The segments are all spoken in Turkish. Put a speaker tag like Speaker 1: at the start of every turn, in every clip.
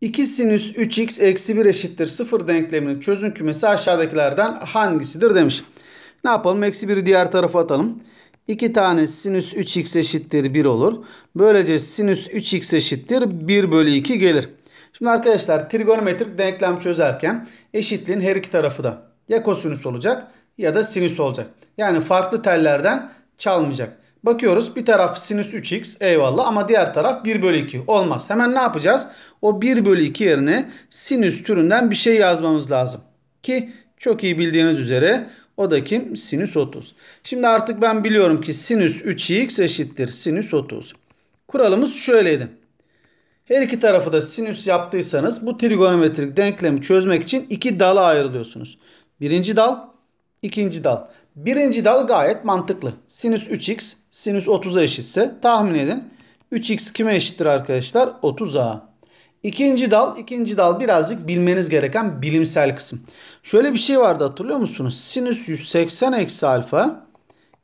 Speaker 1: 2 sinüs 3x eksi 1 eşittir 0 denkleminin çözüm kümesi aşağıdakilerden hangisidir demiş. Ne yapalım? Eksi 1'i diğer tarafa atalım. 2 tane sinüs 3x eşittir 1 olur. Böylece sinüs 3x eşittir 1 bölü 2 gelir. Şimdi arkadaşlar trigonometrik denklem çözerken eşitliğin her iki tarafı da ya kosinüs olacak ya da sinüs olacak. Yani farklı tellerden çalmayacak. Bakıyoruz bir taraf sinüs 3x eyvallah ama diğer taraf 1 bölü 2 olmaz. Hemen ne yapacağız? O 1 bölü 2 yerine sinüs türünden bir şey yazmamız lazım. Ki çok iyi bildiğiniz üzere o da kim? Sinüs 30. Şimdi artık ben biliyorum ki sinüs 3x eşittir sinüs 30. Kuralımız şöyleydi. Her iki tarafı da sinüs yaptıysanız bu trigonometrik denklemi çözmek için iki dala ayrılıyorsunuz. Birinci dal, ikinci dal. Birinci dal gayet mantıklı. Sinüs 3x sinüs 30'a eşitse tahmin edin. 3x kime eşittir arkadaşlar? 30'a. İkinci dal, ikinci dal birazcık bilmeniz gereken bilimsel kısım. Şöyle bir şey vardı hatırlıyor musunuz? Sinüs 180 eksi alfa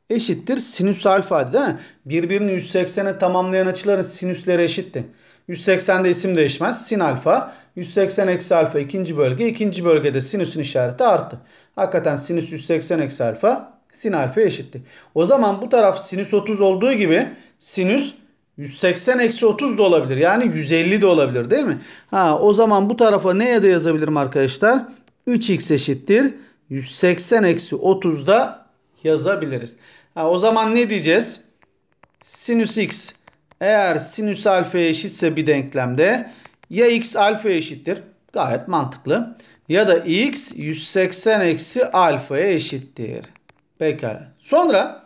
Speaker 1: eşittir sinüs alfa değil mi? Birbirini 180'e tamamlayan açıların sinüsleri eşitti. 180'de isim değişmez. Sin alfa. 180 eksi alfa ikinci bölge. ikinci bölgede sinüsün işareti arttı. Hakikaten sinüs 180 eksi alfa sin alfa eşittir. O zaman bu taraf sinüs 30 olduğu gibi sinüs 180 eksi 30 da olabilir. Yani 150 de olabilir değil mi? Ha, o zaman bu tarafa ne ya da yazabilirim arkadaşlar? 3x eşittir. 180 eksi 30 da yazabiliriz. Ha, o zaman ne diyeceğiz? Sinüs x eğer sinüs alfa eşitse bir denklemde ya x alfa eşittir. Gayet mantıklı. Ya da x 180 eksi alfaya eşittir. Pekala. Sonra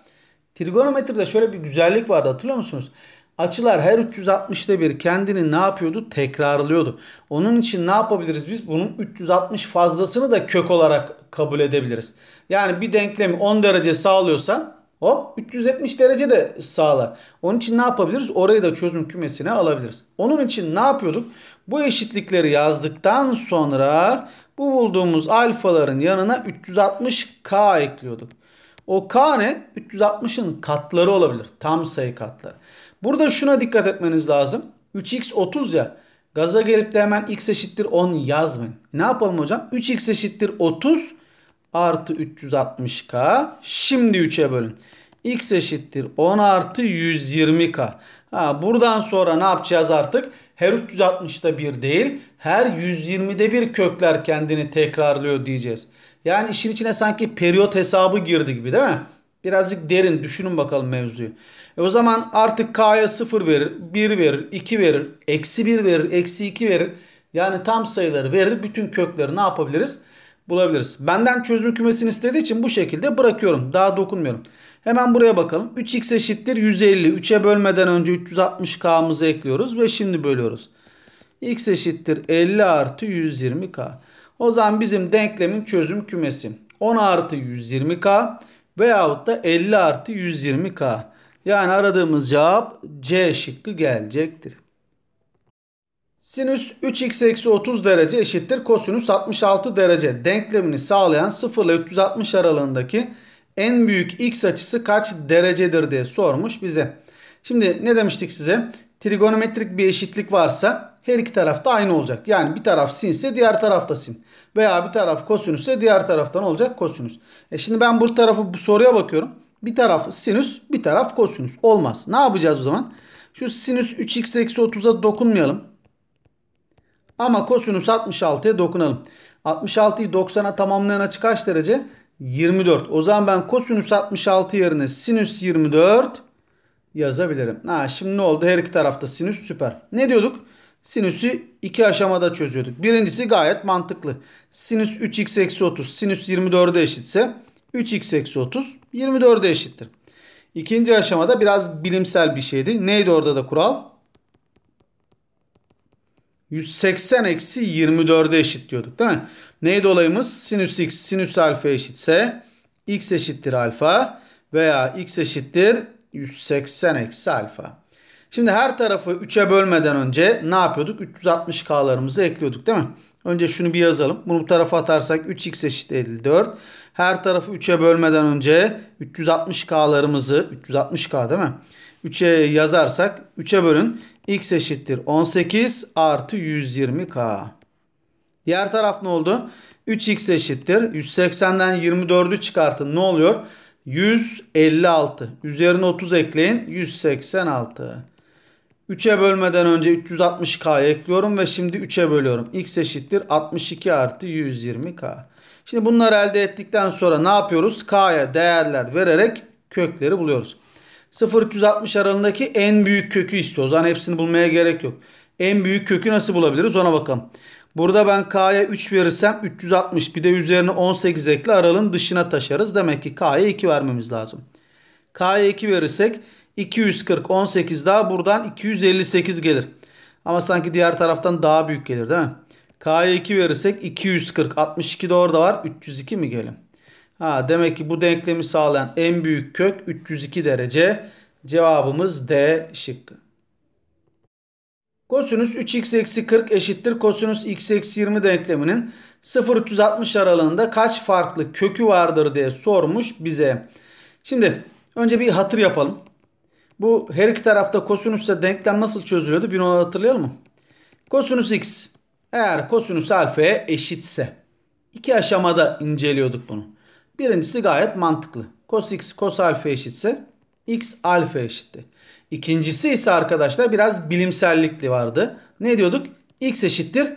Speaker 1: trigonometride şöyle bir güzellik vardı hatırlıyor musunuz? Açılar her 360'da bir kendini ne yapıyordu? Tekrarlıyordu. Onun için ne yapabiliriz biz? Bunun 360 fazlasını da kök olarak kabul edebiliriz. Yani bir denklemi 10 derece sağlıyorsa hop 370 derece de sağlar. Onun için ne yapabiliriz? Orayı da çözüm kümesine alabiliriz. Onun için ne yapıyorduk? Bu eşitlikleri yazdıktan sonra bu bulduğumuz alfaların yanına 360k ekliyorduk. O k ne? 360'ın katları olabilir. Tam sayı katları. Burada şuna dikkat etmeniz lazım. 3x 30 ya. Gaza gelip de hemen x eşittir 10 yazmayın. Ne yapalım hocam? 3x eşittir 30 artı 360k. Şimdi 3'e bölün. x eşittir 10 artı 120k. Ha, buradan sonra ne yapacağız artık? Her 360'da bir değil her 120'de bir kökler kendini tekrarlıyor diyeceğiz. Yani işin içine sanki periyot hesabı girdi gibi değil mi? Birazcık derin düşünün bakalım mevzuyu. E o zaman artık K'ya 0 verir, 1 verir, 2 verir, eksi 1 verir, eksi 2 verir. Yani tam sayıları verir. Bütün kökleri ne yapabiliriz? Bulabiliriz. Benden çözüm kümesini istediği için bu şekilde bırakıyorum. Daha dokunmuyorum. Hemen buraya bakalım. 3x eşittir 150. 3'e bölmeden önce 360k'mızı ekliyoruz ve şimdi bölüyoruz. x eşittir 50 artı 120k. O zaman bizim denklemin çözüm kümesi 10 artı 120K veyahut da 50 artı 120K. Yani aradığımız cevap C şıkkı gelecektir. Sinüs 3x eksi 30 derece eşittir kosinüs 66 derece denklemini sağlayan 0 ile 360 aralığındaki en büyük x açısı kaç derecedir diye sormuş bize. Şimdi ne demiştik size? Trigonometrik bir eşitlik varsa her iki taraf da aynı olacak. Yani bir taraf sin ise diğer tarafta sin. Veya bir taraf kosinüs ise diğer taraftan olacak kosinüs. E şimdi ben bu tarafı bu soruya bakıyorum. Bir taraf sinüs bir taraf kosinüs. Olmaz. Ne yapacağız o zaman? Şu sinüs 3x eksi 30'a dokunmayalım. Ama kosinüs 66'ya dokunalım. 66'yı 90'a tamamlayan açı kaç derece? 24. O zaman ben kosinüs 66 yerine sinüs 24 yazabilirim. Ha, şimdi ne oldu? Her iki tarafta sinüs süper. Ne diyorduk? Sinüsü iki aşamada çözüyorduk. Birincisi gayet mantıklı. Sinüs 3x eksi 30 sinüs 24'e eşitse 3x eksi 30 24'e eşittir. İkinci aşamada biraz bilimsel bir şeydi. Neydi orada da kural? 180 eksi 24'e eşit diyorduk değil mi? Neydi olayımız? Sinüs x sinüs alfa eşitse x eşittir alfa veya x eşittir 180 eksi alfa. Şimdi her tarafı 3'e bölmeden önce ne yapıyorduk? 360K'larımızı ekliyorduk değil mi? Önce şunu bir yazalım. Bunu bu tarafa atarsak 3x eşit 4. Her tarafı 3'e bölmeden önce 360K'larımızı 360K değil mi? 3'e yazarsak 3'e bölün. X eşittir 18 artı 120K. Diğer taraf ne oldu? 3x eşittir. 180'den 24'ü çıkartın. Ne oluyor? 156. Üzerine 30 ekleyin. 186. 3'e bölmeden önce 360 k ekliyorum ve şimdi 3'e bölüyorum. X eşittir 62 artı 120K. Şimdi bunları elde ettikten sonra ne yapıyoruz? K'ya değerler vererek kökleri buluyoruz. 0-360 aralığındaki en büyük kökü istiyoruz. Yani hepsini bulmaya gerek yok. En büyük kökü nasıl bulabiliriz ona bakalım. Burada ben K'ya 3 verirsem 360 bir de üzerine 18 ekle aralığın dışına taşarız. Demek ki K'ya 2 vermemiz lazım. K'ya 2 verirsek 240 18 daha buradan 258 gelir. Ama sanki diğer taraftan daha büyük gelir değil mi? K'ya 2 verirsek 240 62 de orada var 302 mi gelir? Ha, demek ki bu denklemi sağlayan en büyük kök 302 derece. Cevabımız D şıkkı. Kosinüs 3x eksi 40 eşittir. Kosinüs x eksi 20 denkleminin 0-360 aralığında kaç farklı kökü vardır diye sormuş bize. Şimdi önce bir hatır yapalım. Bu her iki tarafta ise denklem nasıl çözülüyordu? Bir onu hatırlayalım mı? Kosinüs x eğer kosinüs alfaya eşitse iki aşamada inceliyorduk bunu. Birincisi gayet mantıklı. kos x kos alfa eşitse x alfa eşitti. İkincisi ise arkadaşlar biraz bilimsellikli vardı. Ne diyorduk? x eşittir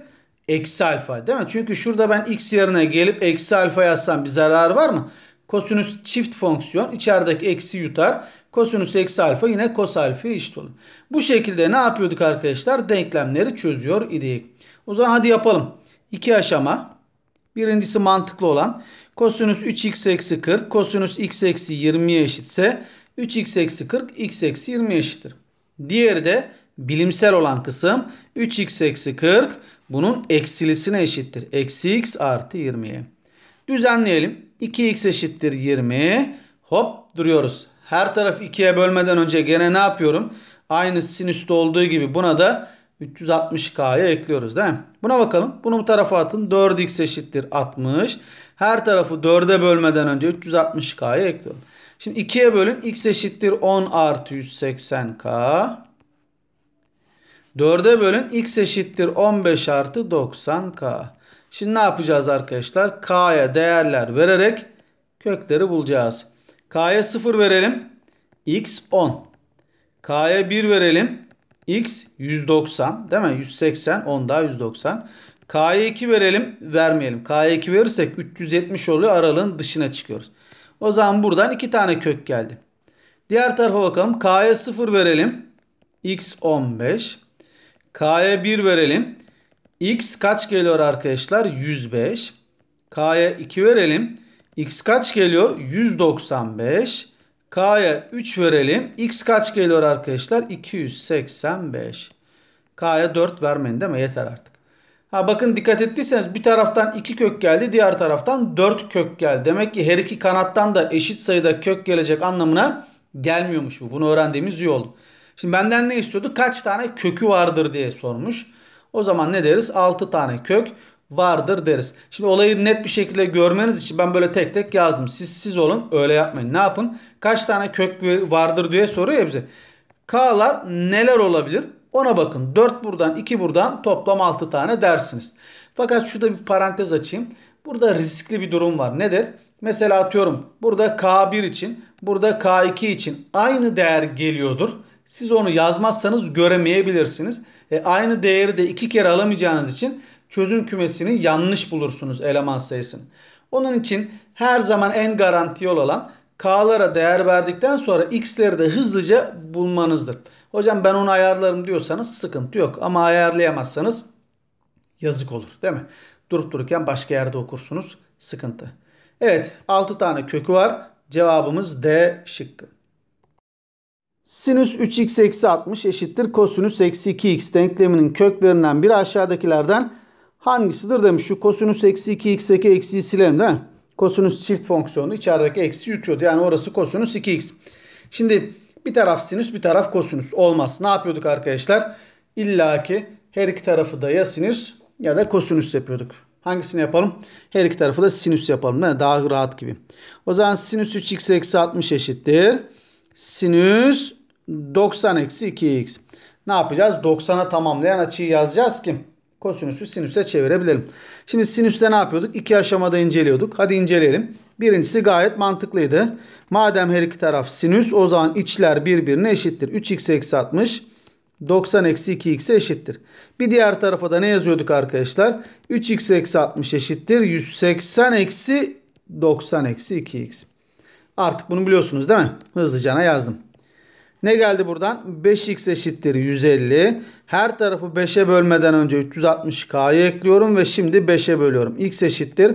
Speaker 1: eksi alfa değil mi? Çünkü şurada ben x yerine gelip eksi alfa yazsam bir zarar var mı? Kosinüs çift fonksiyon içerideki eksi yutar. Kosinüs eksi alfa yine kos alfa eşit olur. Bu şekilde ne yapıyorduk arkadaşlar? Denklemleri çözüyor idik. O zaman hadi yapalım. İki aşama. Birincisi mantıklı olan kosinüs 3x eksi 40 kosinüs x eksi 20'ye eşitse 3x eksi 40 x eksi 20 eşittir. Diğeri de bilimsel olan kısım 3x eksi 40 bunun eksilisine eşittir. Eksi x artı 20'ye. Düzenleyelim. 2x eşittir 20. Hop duruyoruz her tarafı ikiye bölmeden önce gene ne yapıyorum? Aynı sinüste olduğu gibi buna da 360K'ya ekliyoruz değil mi? Buna bakalım. Bunu bu tarafa atın. 4x eşittir 60. Her tarafı 4'e bölmeden önce 360K'ya ekliyorum. Şimdi 2'ye bölün. x eşittir 10 artı 180K. 4'e bölün. x eşittir 15 artı 90K. Şimdi ne yapacağız arkadaşlar? K'ya değerler vererek kökleri bulacağız. K'ya 0 verelim. X 10. K'ya 1 verelim. X 190 değil mi? 180 10 daha 190. K'ya 2 verelim vermeyelim. K'ya 2 verirsek 370 oluyor aralığın dışına çıkıyoruz. O zaman buradan 2 tane kök geldi. Diğer tarafa bakalım. K'ya 0 verelim. X 15. K'ya 1 verelim. X kaç geliyor arkadaşlar? 105. K'ya 2 verelim. X kaç geliyor? 195. K'ya 3 verelim. X kaç geliyor arkadaşlar? 285. K'ya 4 vermeyin değil mi? Yeter artık. Ha bakın dikkat ettiyseniz bir taraftan 2 kök geldi. Diğer taraftan 4 kök geldi. Demek ki her iki kanattan da eşit sayıda kök gelecek anlamına gelmiyormuş bu. Bunu öğrendiğimiz yol. Şimdi benden ne istiyordu? Kaç tane kökü vardır diye sormuş. O zaman ne deriz? 6 tane kök vardır deriz. Şimdi olayı net bir şekilde görmeniz için ben böyle tek tek yazdım. Siz siz olun öyle yapmayın. Ne yapın? Kaç tane kök vardır diye soruyor ya bize. K'lar neler olabilir? Ona bakın. 4 buradan 2 buradan toplam 6 tane dersiniz. Fakat şurada bir parantez açayım. Burada riskli bir durum var. Nedir? Mesela atıyorum burada K1 için burada K2 için aynı değer geliyordur. Siz onu yazmazsanız göremeyebilirsiniz. E, aynı değeri de iki kere alamayacağınız için çözüm kümesini yanlış bulursunuz eleman sayısını. Onun için her zaman en garanti yol olan K'lara değer verdikten sonra X'leri de hızlıca bulmanızdır. Hocam ben onu ayarlarım diyorsanız sıkıntı yok. Ama ayarlayamazsanız yazık olur değil mi? Durup dururken başka yerde okursunuz. Sıkıntı. Evet 6 tane kökü var. Cevabımız D şıkkı. Sinüs 3x eksi 60 eşittir kosinüs eksi 2x denkleminin köklerinden biri aşağıdakilerden Hangisidir demiş şu kosinüs eksi 2x'teki eksiyi silelim değil mi? Kosinüs çift fonksiyonu içerideki eksi yutuyordu. Yani orası kosinüs 2x. Şimdi bir taraf sinüs bir taraf kosinüs olmaz. Ne yapıyorduk arkadaşlar? İlla ki her iki tarafı da ya sinüs ya da kosinüs yapıyorduk. Hangisini yapalım? Her iki tarafı da sinüs yapalım. Yani daha rahat gibi. O zaman sinüs 3x eksi 60 eşittir. Sinüs 90 eksi 2x. Ne yapacağız? 90'a tamamlayan açıyı yazacağız ki kosinüsü sinüse çevirebilirim. Şimdi sinüste ne yapıyorduk? İki aşamada inceliyorduk. Hadi inceleyelim. Birincisi gayet mantıklıydı. Madem her iki taraf sinüs o zaman içler birbirine eşittir. 3x eksi 60 90 eksi 2x eşittir. Bir diğer tarafa da ne yazıyorduk arkadaşlar? 3x eksi 60 eşittir. 180 eksi 90 eksi 2x. Artık bunu biliyorsunuz değil mi? Hızlıcana yazdım. Ne geldi buradan? 5x eşittir 150. Her tarafı 5'e bölmeden önce 360k'yı ekliyorum ve şimdi 5'e bölüyorum. x eşittir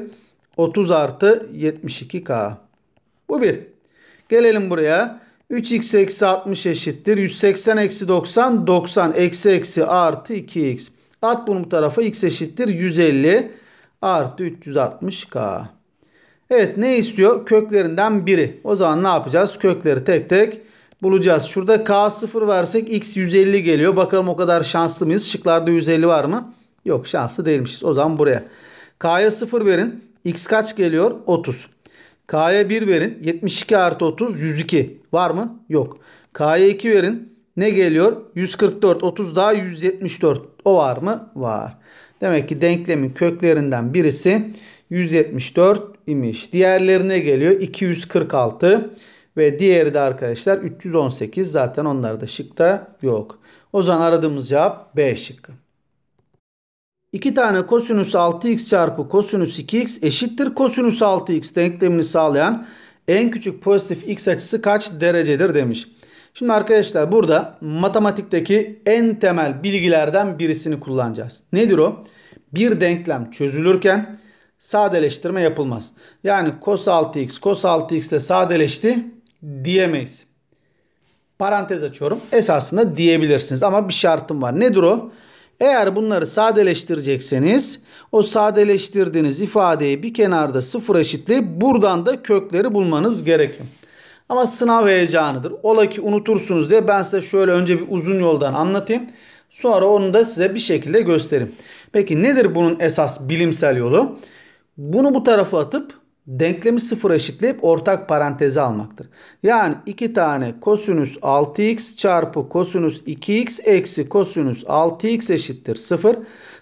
Speaker 1: 30 artı 72k. Bu bir. Gelelim buraya. 3x eksi 60 eşittir. 180 eksi 90 90 eksi eksi artı 2x. At bunu bu tarafa x eşittir 150 artı 360k. Evet ne istiyor? Köklerinden biri. O zaman ne yapacağız? Kökleri tek tek bulacağız. Şurada K0 versek X 150 geliyor. Bakalım o kadar şanslı mıyız? Şıklarda 150 var mı? Yok şanslı değilmişiz. O zaman buraya. K'ya 0 verin. X kaç geliyor? 30. K'ya 1 verin. 72 artı 30 102. Var mı? Yok. K'ya 2 verin. Ne geliyor? 144. 30 daha 174. O var mı? Var. Demek ki denklemin köklerinden birisi 174 imiş. Diğerlerine geliyor 246. Ve diğeri de arkadaşlar 318 zaten onlar da şıkta yok. O zaman aradığımız cevap B şıkkı. 2 tane kosinüs 6x çarpı kosinüs 2x eşittir kosinüs 6x denklemini sağlayan en küçük pozitif x açısı kaç derecedir demiş. Şimdi arkadaşlar burada matematikteki en temel bilgilerden birisini kullanacağız. Nedir o? Bir denklem çözülürken sadeleştirme yapılmaz. Yani cos 6x cos 6x de sadeleşti diyemeyiz. Parantez açıyorum. Esasında diyebilirsiniz ama bir şartım var. Nedir o? Eğer bunları sadeleştirecekseniz o sadeleştirdiğiniz ifadeyi bir kenarda sıfır eşitleyip buradan da kökleri bulmanız gerekiyor. Ama sınav heyecanıdır. Ola ki unutursunuz diye ben size şöyle önce bir uzun yoldan anlatayım. Sonra onu da size bir şekilde göstereyim. Peki nedir bunun esas bilimsel yolu? Bunu bu tarafa atıp denklemi sıfır eşitleyip ortak parantezi almaktır. Yani iki tane kosinüs 6x çarpı kosinüs 2x eksi kosinüs 6x eşittir 0.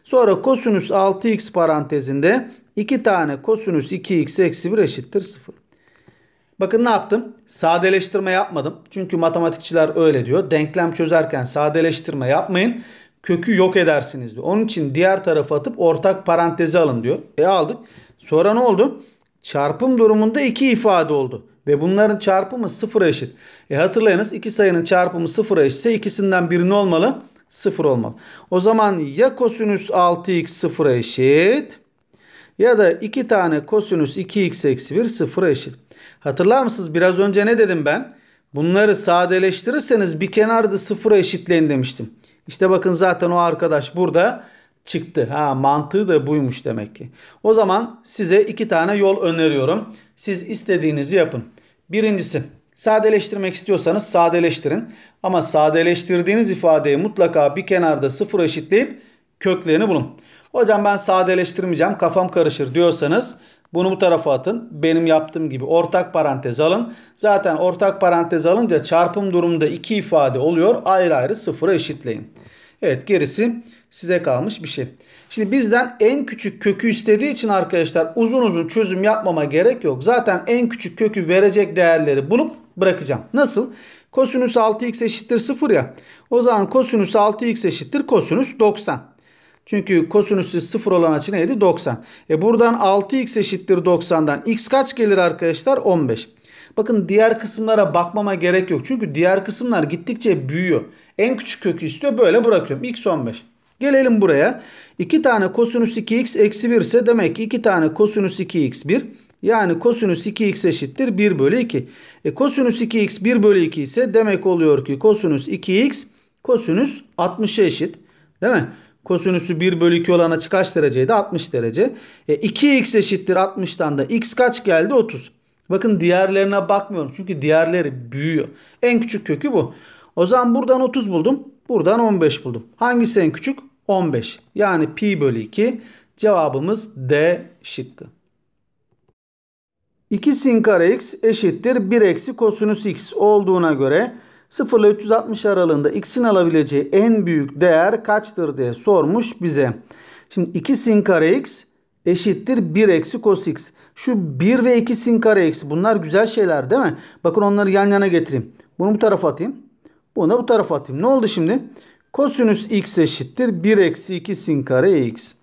Speaker 1: Sonra kosinüs 6x parantezinde iki tane kosinüs 2x eksi 1 eşittir 0. Bakın ne yaptım? Sadeleştirme yapmadım. Çünkü matematikçiler öyle diyor. Denklem çözerken sadeleştirme yapmayın. Kökü yok edersiniz diyor. Onun için diğer tarafa atıp ortak parantezi alın diyor. E aldık. Sonra ne oldu? Çarpım durumunda iki ifade oldu. Ve bunların çarpımı sıfıra eşit. E hatırlayınız iki sayının çarpımı sıfıra eşitse ikisinden biri ne olmalı? Sıfır olmalı. O zaman ya kosinüs 6x sıfıra eşit ya da iki tane kosinüs 2x eksi 1 sıfıra eşit. Hatırlar mısınız biraz önce ne dedim ben? Bunları sadeleştirirseniz bir kenarda sıfıra eşitleyin demiştim. İşte bakın zaten o arkadaş burada çıktı. Ha mantığı da buymuş demek ki. O zaman size iki tane yol öneriyorum. Siz istediğinizi yapın. Birincisi sadeleştirmek istiyorsanız sadeleştirin. Ama sadeleştirdiğiniz ifadeyi mutlaka bir kenarda sıfır eşitleyip köklerini bulun. Hocam ben sadeleştirmeyeceğim kafam karışır diyorsanız bunu bu tarafa atın. Benim yaptığım gibi ortak parantez alın. Zaten ortak parantez alınca çarpım durumunda iki ifade oluyor. Ayrı ayrı sıfıra eşitleyin. Evet gerisi size kalmış bir şey. Şimdi bizden en küçük kökü istediği için arkadaşlar uzun uzun çözüm yapmama gerek yok. Zaten en küçük kökü verecek değerleri bulup bırakacağım. Nasıl? Kosinüs 6x eşittir 0 ya. O zaman kosinüs 6x eşittir kosinüs 90. Çünkü kosinüsü 0 olan açı neydi? 90. E buradan 6x eşittir 90'dan x kaç gelir arkadaşlar? 15. Bakın diğer kısımlara bakmama gerek yok. Çünkü diğer kısımlar gittikçe büyüyor. En küçük kökü istiyor böyle bırakıyorum. x 15. Gelelim buraya. 2 tane kosinüs 2x eksi 1 ise demek ki 2 tane kosinüs 2x 1. Yani kosinüs 2x eşittir 1 bölü 2. E, kosinüs 2x 1 bölü 2 ise demek oluyor ki kosinüs 2x kosinüs 60'a eşit. Değil mi? Kosinüsü 1 bölü 2 olan açı kaç dereceydi? 60 derece. E, 2x eşittir 60'tan da x kaç geldi? 30. Bakın diğerlerine bakmıyorum. Çünkü diğerleri büyüyor. En küçük kökü bu. O zaman buradan 30 buldum. Buradan 15 buldum. Hangisi en küçük? 15. Yani pi bölü 2 cevabımız D şıkkı. 2 sin kare x eşittir 1 eksi kosinüs x olduğuna göre 0 ile 360 aralığında x'in alabileceği en büyük değer kaçtır diye sormuş bize. Şimdi 2 sin kare x eşittir 1 eksi cos x. Şu 1 ve 2 sin kare x bunlar güzel şeyler değil mi? Bakın onları yan yana getireyim. Bunu bu tarafa atayım. Bunu da bu tarafa atayım. Ne oldu şimdi? Kosinüs x eşittir 1 eksi 2 sin kare x.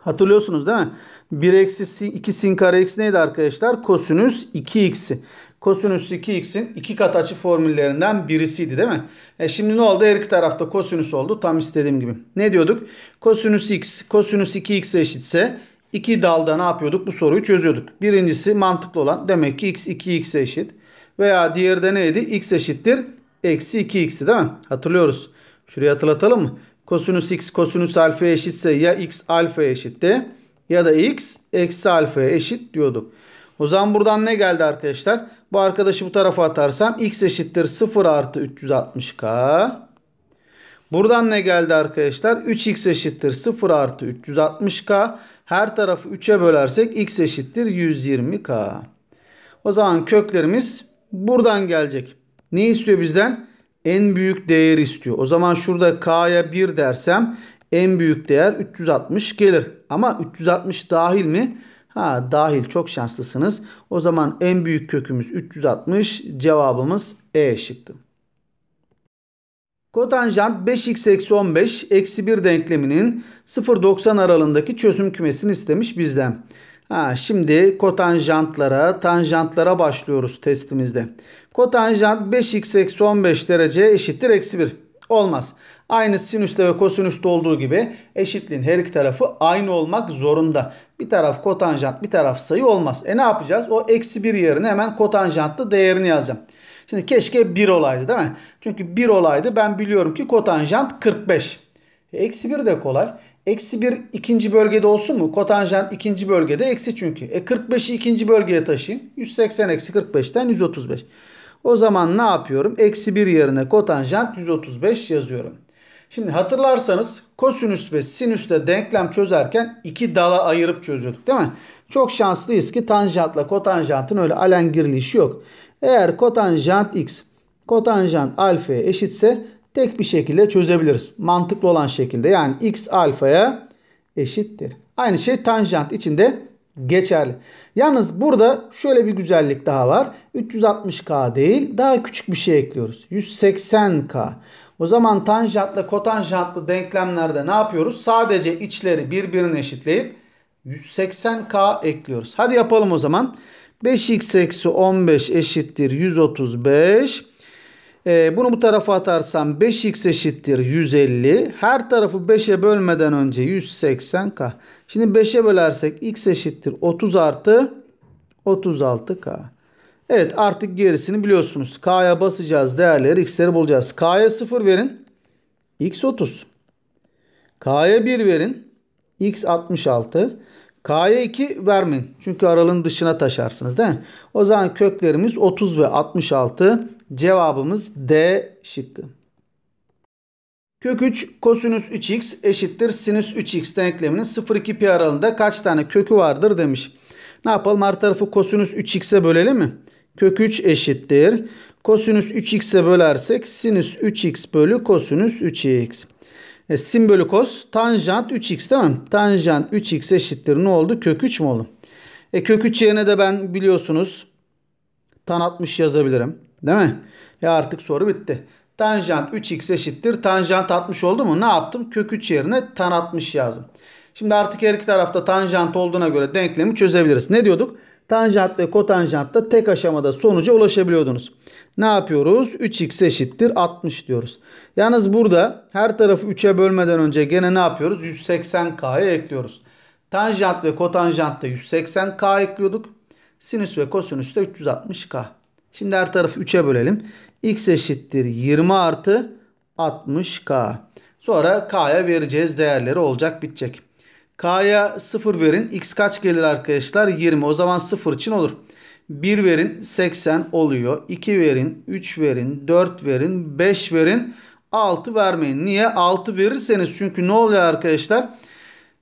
Speaker 1: Hatırlıyorsunuz değil mi? 1 eksi 2 sin kare x neydi arkadaşlar? Kosinüs 2x'i. Kosinüs 2x'in iki kat açı formüllerinden birisiydi değil mi? E şimdi ne oldu? Her iki tarafta kosinüs oldu. Tam istediğim gibi. Ne diyorduk? Kosinüs x, kosinüs 2x eşitse iki dalda ne yapıyorduk? Bu soruyu çözüyorduk. Birincisi mantıklı olan demek ki x 2 x eşit. Veya diğeri de neydi? x eşittir eksi 2x'ti değil mi? Hatırlıyoruz. şurayı hatırlatalım mı? Kosinüs x kosinüs alfa eşitse ya x alfa eşitti ya da x eksi alfa eşit diyorduk. O zaman buradan ne geldi arkadaşlar? Bu arkadaşı bu tarafa atarsam x eşittir 0 artı 360k. Buradan ne geldi arkadaşlar? 3x eşittir 0 artı 360k. Her tarafı 3'e bölersek x eşittir 120k. O zaman köklerimiz buradan gelecek. Ne istiyor bizden? En büyük değer istiyor. O zaman şurada K'ya 1 dersem en büyük değer 360 gelir. Ama 360 dahil mi? Ha dahil çok şanslısınız. O zaman en büyük kökümüz 360 cevabımız E şıkkı. Kotanjant 5x eksi 15 eksi 1 denkleminin 0-90 aralığındaki çözüm kümesini istemiş bizden. Ha, şimdi kotanjantlara, tanjantlara başlıyoruz testimizde. Kotanjant 5x eksi 15 derece eşittir eksi 1. Olmaz. Aynı sinüste ve kosinüste olduğu gibi eşitliğin her iki tarafı aynı olmak zorunda. Bir taraf kotanjant bir taraf sayı olmaz. E ne yapacağız? O eksi 1 yerine hemen kotanjantlı değerini yazacağım. Şimdi keşke 1 olaydı değil mi? Çünkü 1 olaydı ben biliyorum ki kotanjant 45. E, eksi 1 de kolay. Eksi 1 ikinci bölgede olsun mu? Kotanjant ikinci bölgede eksi çünkü. E 45'i ikinci bölgeye taşıyın. 180 eksi 45'ten 135. O zaman ne yapıyorum? Eksi 1 yerine kotanjant 135 yazıyorum. Şimdi hatırlarsanız kosinüs ve sinüsle denklem çözerken iki dala ayırıp çözüyorduk değil mi? Çok şanslıyız ki tanjantla kotanjantın öyle alengirli işi yok. Eğer kotanjant x kotanjant alfa eşitse tek bir şekilde çözebiliriz. Mantıklı olan şekilde yani x alfaya eşittir. Aynı şey tanjant içinde geçerli. Yalnız burada şöyle bir güzellik daha var. 360K değil daha küçük bir şey ekliyoruz. 180K. O zaman tanjantla kotanjantlı denklemlerde ne yapıyoruz? Sadece içleri birbirine eşitleyip 180K ekliyoruz. Hadi yapalım o zaman. 5x eksi 15 eşittir 135. E, bunu bu tarafa atarsam 5x eşittir 150. Her tarafı 5'e bölmeden önce 180k. Şimdi 5'e bölersek x eşittir 30 artı 36k. Evet artık gerisini biliyorsunuz. K'ya basacağız değerleri x'leri bulacağız. K'ya 0 verin. x 30. K'ya 1 verin. x 66. K'ya 2 vermeyin. Çünkü aralığın dışına taşarsınız değil mi? O zaman köklerimiz 30 ve 66. Cevabımız D şıkkı. Kök 3 kosinüs 3x eşittir sinüs 3x denkleminin 0-2 pi aralığında kaç tane kökü vardır demiş. Ne yapalım? Her tarafı kosinüs 3x'e bölelim mi? Kök 3 eşittir. Kosinüs 3x'e bölersek sinüs 3x bölü kosinüs 3x. E, kos tanjant 3x değil mi? Tanjant 3x eşittir ne oldu? Kök 3 mü oldu? E kök 3 yerine de ben biliyorsunuz tan 60 yazabilirim. Değil mi? Ya e, artık soru bitti. Tanjant 3x eşittir. Tanjant 60 oldu mu? Ne yaptım? Kök 3 yerine tan 60 yazdım. Şimdi artık her iki tarafta tanjant olduğuna göre denklemi çözebiliriz. Ne diyorduk? Tanjant ve kotanjantta tek aşamada sonuca ulaşabiliyordunuz. Ne yapıyoruz? 3x eşittir 60 diyoruz. Yalnız burada her tarafı 3'e bölmeden önce gene ne yapıyoruz? 180k'ya ekliyoruz. Tanjant ve kotanjantta 180k ekliyorduk. Sinüs ve kosinüs de 360k. Şimdi her tarafı 3'e bölelim. x eşittir 20 artı 60k. Sonra k'ya vereceğiz değerleri olacak bitecek. K'ya 0 verin. X kaç gelir arkadaşlar? 20. O zaman 0 için olur. 1 verin 80 oluyor. 2 verin 3 verin 4 verin 5 verin 6 vermeyin. Niye? 6 verirseniz çünkü ne oluyor arkadaşlar?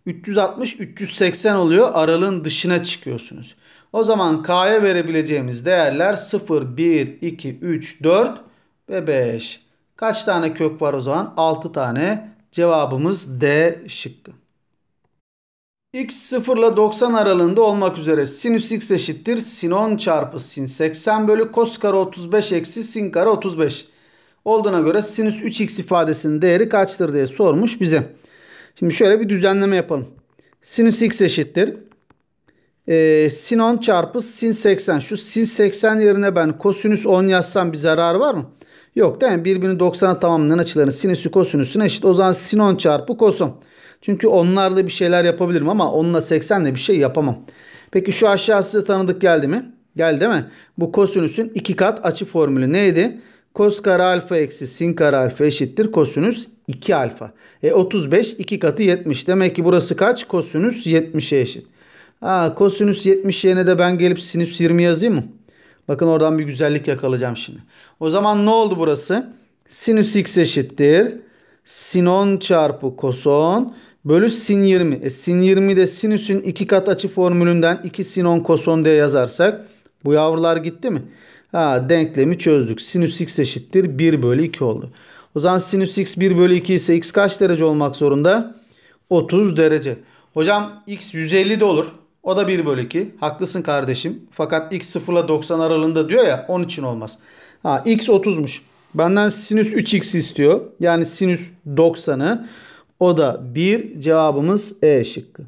Speaker 1: 360 380 oluyor. Aralığın dışına çıkıyorsunuz. O zaman K'ya verebileceğimiz değerler 0, 1, 2, 3, 4 ve 5. Kaç tane kök var o zaman? 6 tane. Cevabımız D şıkkı x 0 ile 90 aralığında olmak üzere sinüs x eşittir sin 10 çarpı sin 80 bölü kos kare 35 eksi sin kare 35 olduğuna göre sinüs 3x ifadesinin değeri kaçtır diye sormuş bize. Şimdi şöyle bir düzenleme yapalım. Sinüs x eşittir. Ee, sin 10 çarpı sin 80. Şu sin 80 yerine ben kosinüs 10 yazsam bir zarar var mı? Yok değil mi? Birbirini 90'a tamamlayan açıların sinüsü kosinüsüne eşit. O zaman sin 10 çarpı kosin. Çünkü onlarla bir şeyler yapabilirim ama onunla 80 ile bir şey yapamam. Peki şu aşağısı size tanıdık geldi mi? Geldi değil mi? Bu kosinüsün iki kat açı formülü neydi? Kos kare alfa eksi sin kare alfa eşittir. Kosinüs 2 alfa. E 35 2 katı 70. Demek ki burası kaç? Kosinüs 70'e eşit. Ha, kosinüs 70 yerine de ben gelip sinüs 20 yazayım mı? Bakın oradan bir güzellik yakalayacağım şimdi. O zaman ne oldu burası? Sinüs x eşittir. Sinon çarpı koson bölü sin 20. E, sin 20 de sinüsün 2 kat açı formülünden 2 sin 10 koson diye yazarsak bu yavrular gitti mi? Ha, denklemi çözdük. Sinüs x eşittir 1 bölü 2 oldu. O zaman sinüs x 1 bölü 2 ise x kaç derece olmak zorunda? 30 derece. Hocam x 150 de olur. O da 1 bölü 2. Haklısın kardeşim. Fakat x 0 ile 90 aralığında diyor ya onun için olmaz. Ha, x 30'muş. Benden sinüs 3x istiyor. Yani sinüs 90'ı o da 1 cevabımız E şıkkı.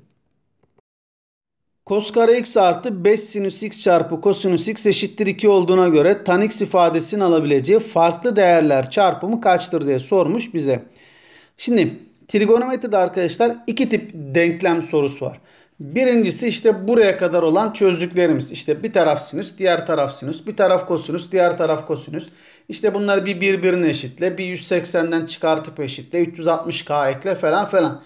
Speaker 1: Kos kare x artı 5 sinüs x çarpı kosinüs x eşittir 2 olduğuna göre tan x ifadesinin alabileceği farklı değerler çarpımı kaçtır diye sormuş bize. Şimdi trigonometride arkadaşlar iki tip denklem sorusu var. Birincisi işte buraya kadar olan çözdüklerimiz. İşte bir taraf sinüs, diğer taraf sinüs, bir taraf kosinüs, diğer taraf kosinüs. İşte bunları bir birbirine eşitle, bir 180'den çıkartıp eşitle, 360K ekle falan falan.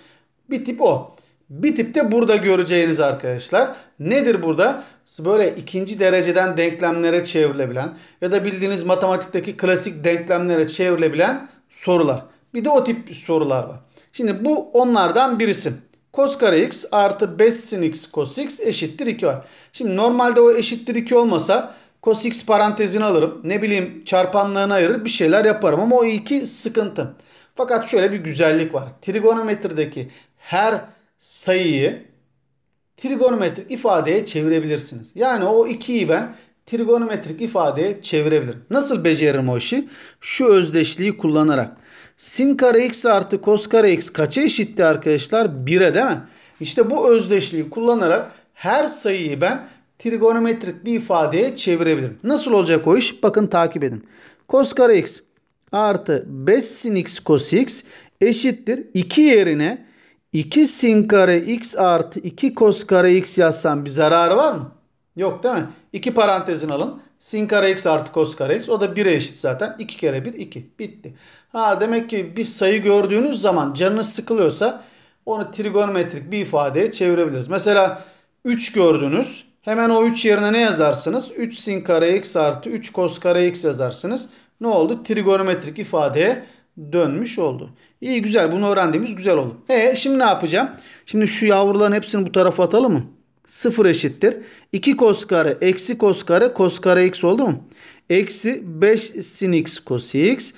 Speaker 1: Bir tip o. Bir tip de burada göreceğiniz arkadaşlar. Nedir burada? Böyle ikinci dereceden denklemlere çevrilebilen ya da bildiğiniz matematikteki klasik denklemlere çevrilebilen sorular. Bir de o tip sorular var. Şimdi bu onlardan birisi. Cos kare x artı 5 sin x cos x eşittir 2 var. Şimdi normalde o eşittir 2 olmasa Cos x parantezini alırım. Ne bileyim çarpanlarına ayırır bir şeyler yaparım ama o iki sıkıntı. Fakat şöyle bir güzellik var. Trigonometrideki her sayıyı trigonometrik ifadeye çevirebilirsiniz. Yani o ikiyi ben trigonometrik ifadeye çevirebilirim. Nasıl beceririm o işi? Şu özdeşliği kullanarak. Sin kare x artı kos kare x kaça eşitti arkadaşlar? 1'e değil mi? İşte bu özdeşliği kullanarak her sayıyı ben trigonometrik bir ifadeye çevirebilirim. Nasıl olacak o iş? Bakın takip edin. Cos kare x artı 5 sin x cos x eşittir. 2 yerine 2 sin kare x artı 2 cos kare x yazsam bir zararı var mı? Yok değil mi? 2 parantezin alın. Sin kare x artı cos kare x. O da 1'e eşit zaten. 2 kere 1 2. Bitti. Ha demek ki bir sayı gördüğünüz zaman canınız sıkılıyorsa onu trigonometrik bir ifadeye çevirebiliriz. Mesela 3 gördünüz. Hemen o 3 yerine ne yazarsınız? 3 sin kare x artı 3 kos kare x yazarsınız. Ne oldu? Trigonometrik ifadeye dönmüş oldu. İyi güzel bunu öğrendiğimiz güzel oldu. E şimdi ne yapacağım? Şimdi şu yavruların hepsini bu tarafa atalım mı? 0 eşittir. 2 kos kare eksi kos kare kos kare x oldu mu? Eksi 5 sin x kos x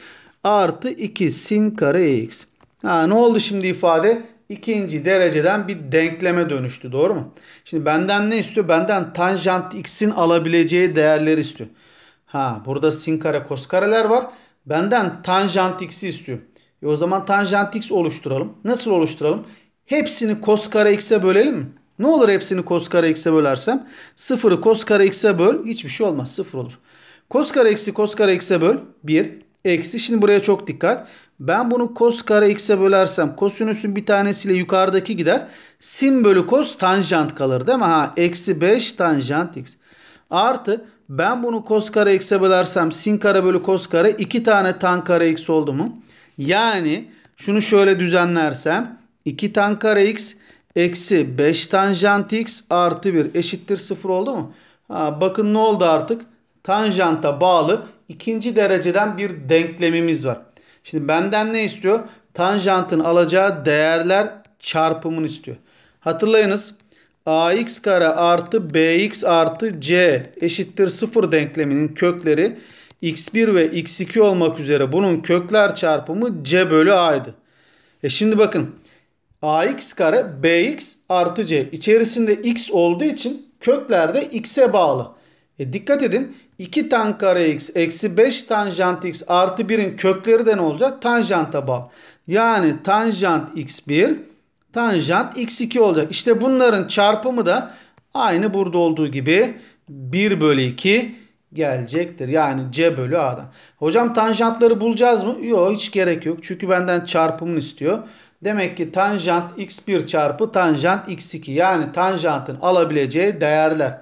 Speaker 1: artı 2 sin kare x. Ha, ne oldu şimdi ifade? ikinci dereceden bir denkleme dönüştü. Doğru mu? Şimdi benden ne istiyor? Benden tanjant x'in alabileceği değerleri istiyor. Ha burada sin kare kos kareler var. Benden tanjant x'i istiyor. E o zaman tanjant x oluşturalım. Nasıl oluşturalım? Hepsini kos kare x'e bölelim mi? Ne olur hepsini kos kare x'e bölersem? Sıfırı kos kare x'e böl. Hiçbir şey olmaz. Sıfır olur. Kos kare x'i kos kare x'e böl. 1. Eksi. Şimdi buraya çok dikkat. Ben bunu cos kare x'e bölersem kosinüsün bir tanesiyle yukarıdaki gider. Sin bölü cos tanjant kalır değil mi? Ha eksi 5 tanjant x. Artı ben bunu cos kare x'e bölersem sin kare bölü cos kare 2 tane tan kare x oldu mu? Yani şunu şöyle düzenlersem 2 tan kare x eksi 5 tanjant x artı 1 eşittir 0 oldu mu? Ha, bakın ne oldu artık? Tanjanta bağlı ikinci dereceden bir denklemimiz var. Şimdi benden ne istiyor? Tanjantın alacağı değerler çarpımını istiyor. Hatırlayınız ax kare artı bx artı c eşittir 0 denkleminin kökleri x1 ve x2 olmak üzere bunun kökler çarpımı c bölü a'ydı. E şimdi bakın ax kare bx artı c içerisinde x olduğu için kökler de x'e bağlı. E dikkat edin 2 tan kare x eksi 5 tanjant x artı 1'in kökleri de ne olacak? Tanjanta bağlı. Yani tanjant x1 tanjant x2 olacak. İşte bunların çarpımı da aynı burada olduğu gibi 1 bölü 2 gelecektir. Yani c bölü a'dan. Hocam tanjantları bulacağız mı? Yok hiç gerek yok. Çünkü benden çarpımını istiyor. Demek ki tanjant x1 çarpı tanjant x2 yani tanjantın alabileceği değerler.